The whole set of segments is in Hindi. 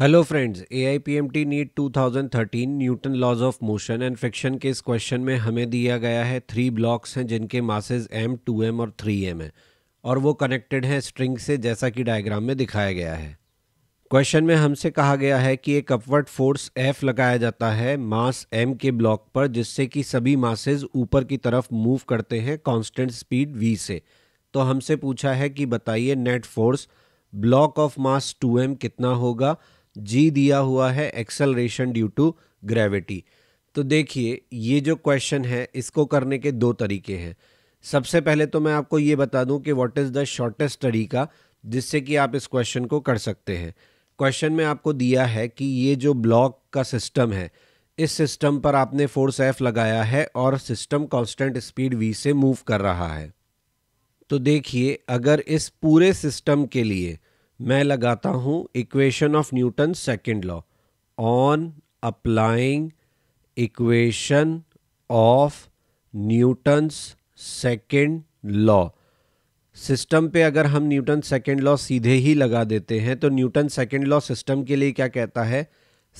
hello friends A I P M T NEET two thousand thirteen Newton laws of motion and friction के इस क्वेश्चन में हमें दिया गया है थ्री ब्लॉक्स हैं जिनके मासेज एम टू एम और थ्री एम है और वो कनेक्टेड हैं स्ट्रिंग से जैसा कि डायग्राम में दिखाया गया है क्वेश्चन में हमसे कहा गया है कि एक अपवर्ड फोर्स एफ लगाया जाता है मास एम के ब्लॉक पर जिससे कि सभी मासेज ऊपर की तरफ मूव करते हैं कांस्टेंट स्पीड वी से तो हमसे पूछा है कि बताइए net force block of mass two M कितना होगा जी दिया हुआ है एक्सेलरेशन ड्यू टू ग्रेविटी तो देखिए ये जो क्वेश्चन है इसको करने के दो तरीके हैं सबसे पहले तो मैं आपको ये बता दूं कि व्हाट इज़ द शॉर्टेस्ट तरीका जिससे कि आप इस क्वेश्चन को कर सकते हैं क्वेश्चन में आपको दिया है कि ये जो ब्लॉक का सिस्टम है इस सिस्टम पर आपने फोर्स एफ लगाया है और सिस्टम कांस्टेंट स्पीड वी से मूव कर रहा है तो देखिए अगर इस पूरे सिस्टम के लिए मैं लगाता हूँ equation of Newton second law on applying equation of Newton's second law system पे अगर हम न्यूटन सेकेंड लॉ सीधे ही लगा देते हैं तो न्यूटन सेकेंड लॉ सिस्टम के लिए क्या कहता है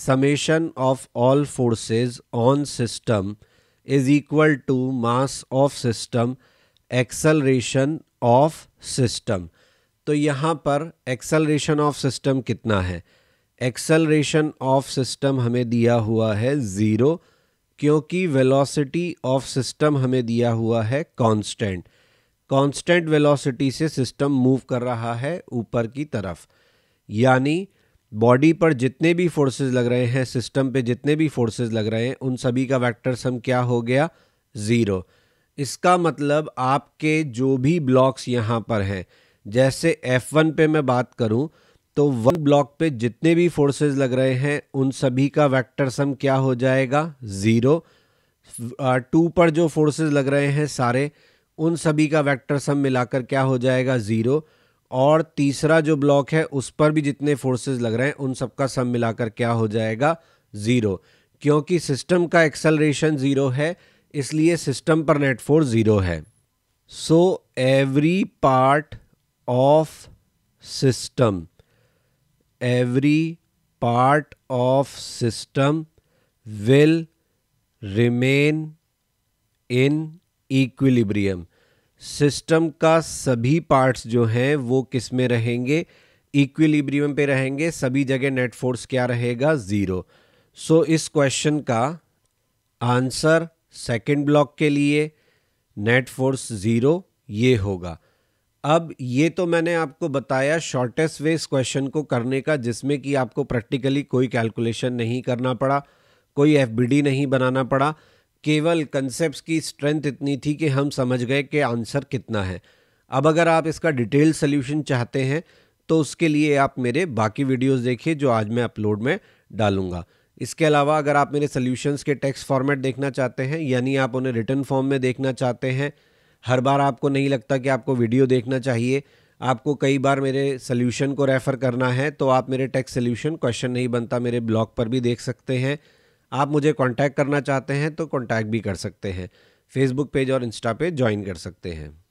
summation of all forces on system is equal to mass of system acceleration of system तो यहाँ पर एक्सेलरेशन ऑफ सिस्टम कितना है एक्सेलरेशन ऑफ सिस्टम हमें दिया हुआ है ज़ीरो क्योंकि वेलोसिटी ऑफ सिस्टम हमें दिया हुआ है कांस्टेंट कांस्टेंट वेलोसिटी से सिस्टम मूव कर रहा है ऊपर की तरफ यानी बॉडी पर जितने भी फोर्सेस लग रहे हैं सिस्टम पे जितने भी फोर्सेस लग रहे हैं उन सभी का वेक्टर सम क्या हो गया ज़ीरो इसका मतलब आपके जो भी ब्लॉक्स यहाँ पर हैं जैसे F1 पे मैं बात करूं तो वन ब्लॉक पे जितने भी फोर्सेस लग रहे हैं उन सभी का वेक्टर सम क्या हो जाएगा ज़ीरो टू uh, पर जो फोर्सेस लग रहे हैं सारे उन सभी का वेक्टर सम मिलाकर क्या हो जाएगा ज़ीरो और तीसरा जो ब्लॉक है उस पर भी जितने फोर्सेस लग रहे हैं उन सबका सम मिलाकर क्या हो जाएगा ज़ीरो क्योंकि सिस्टम का एक्सेलरेशन ज़ीरो है इसलिए सिस्टम पर नेट फोर्स ज़ीरो है so every part of system every part of system will remain in equilibrium system का सभी पार्ट्स जो हैं वो किस में रहेंगे इक्विलिब्रियम पे रहेंगे सभी जगह नेट फोर्स क्या रहेगा ज़ीरो सो so, इस क्वेश्चन का आंसर सेकंड ब्लॉक के लिए नेट फोर्स ज़ीरो ये होगा अब ये तो मैंने आपको बताया शॉर्टेस्ट वे इस क्वेश्चन को करने का जिसमें कि आपको प्रैक्टिकली कोई कैलकुलेशन नहीं करना पड़ा कोई एफ नहीं बनाना पड़ा केवल कंसेप्ट की स्ट्रेंथ इतनी थी कि हम समझ गए कि आंसर कितना है अब अगर आप इसका डिटेल सोल्यूशन चाहते हैं तो उसके लिए आप मेरे बाकी वीडियोस देखिए जो आज मैं अपलोड में डालूंगा इसके अलावा अगर आप मेरे सोल्यूशंस के टेक्स्ट फॉर्मेट देखना चाहते हैं यानी आप उन्हें रिटर्न फॉर्म में देखना चाहते हैं हर बार आपको नहीं लगता कि आपको वीडियो देखना चाहिए आपको कई बार मेरे सोल्यूशन को रेफ़र करना है तो आप मेरे टेक्स सोल्यूशन क्वेश्चन नहीं बनता मेरे ब्लॉग पर भी देख सकते हैं आप मुझे कांटेक्ट करना चाहते हैं तो कांटेक्ट भी कर सकते हैं फेसबुक पेज और इंस्टा पे ज्वाइन कर सकते हैं